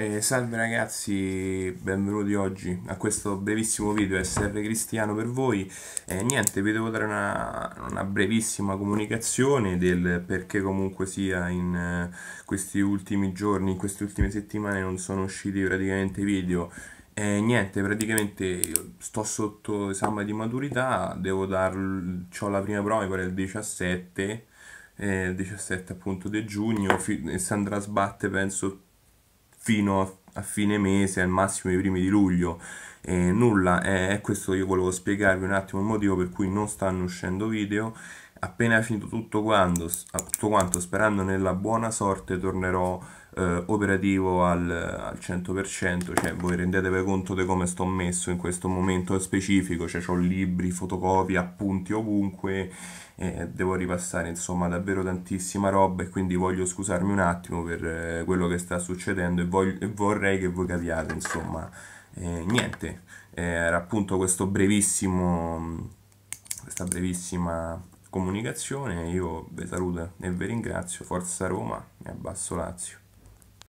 Eh, salve ragazzi, benvenuti oggi a questo brevissimo video SR Cristiano per voi. Eh, niente, vi devo dare una, una, brevissima comunicazione del perché comunque sia in eh, questi ultimi giorni, in queste ultime settimane non sono usciti praticamente video. Eh, niente, praticamente sto sotto esame di maturità, devo dar, ho la prima prova, mi pare il 17, eh, 17 appunto di giugno, si andrà a sbattere penso fino a a fine mese, al massimo i primi di luglio. E nulla, è eh, questo io volevo spiegarvi un attimo il motivo per cui non stanno uscendo video. Appena finito tutto, quando, tutto quanto, sperando nella buona sorte, tornerò eh, operativo al, al 100%, cioè voi rendetevi conto di come sto messo in questo momento specifico, cioè ho libri, fotocopie, appunti ovunque, eh, devo ripassare insomma davvero tantissima roba e quindi voglio scusarmi un attimo per eh, quello che sta succedendo e, voglio, e vorrei che voi capiate insomma niente, era appunto questo brevissimo, questa brevissima comunicazione. Io vi saluto e vi ringrazio. Forza Roma e abbasso Lazio.